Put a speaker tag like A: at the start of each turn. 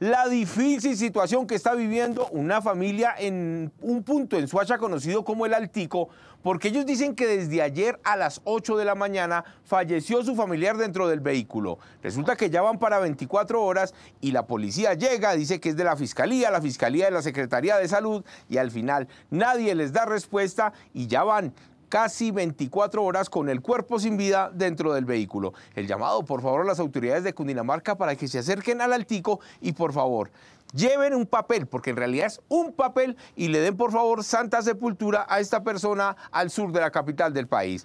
A: la difícil situación que está viviendo una familia en un punto en Suacha conocido como el Altico, porque ellos dicen que desde ayer a las 8 de la mañana falleció su familiar dentro del vehículo. Resulta que ya van para 24 horas y la policía llega, dice que es de la Fiscalía, la Fiscalía de la Secretaría de Salud y al final nadie les da respuesta y ya van casi 24 horas con el cuerpo sin vida dentro del vehículo. El llamado, por favor, a las autoridades de Cundinamarca para que se acerquen al Altico y, por favor, lleven un papel, porque en realidad es un papel, y le den por favor santa sepultura a esta persona al sur de la capital del país.